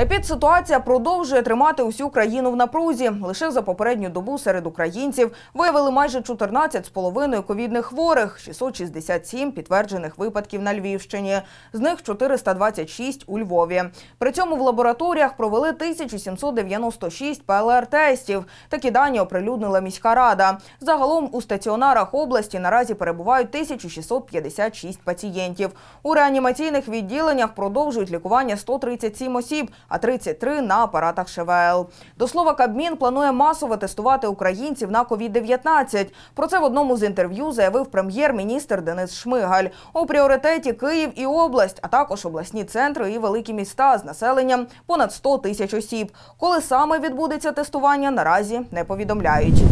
Епідситуація продовжує тримати усю країну в напрузі. Лише за попередню добу серед українців виявили майже 14,5 ковідних хворих, 667 підтверджених випадків на Львівщині. З них 426 у Львові. При цьому в лабораторіях провели 1796 ПЛР-тестів. Такі дані оприлюднила міська рада. Загалом у стаціонарах області наразі перебувають 1656 пацієнтів. У реанімаційних відділеннях продовжують лікування 137 осіб а 33 – на апаратах ШВЛ. До слова, Кабмін планує масово тестувати українців на COVID-19. Про це в одному з інтерв'ю заявив прем'єр-міністр Денис Шмигаль. У пріоритеті Київ і область, а також обласні центри і великі міста з населенням понад 100 тисяч осіб. Коли саме відбудеться тестування, наразі не повідомляють.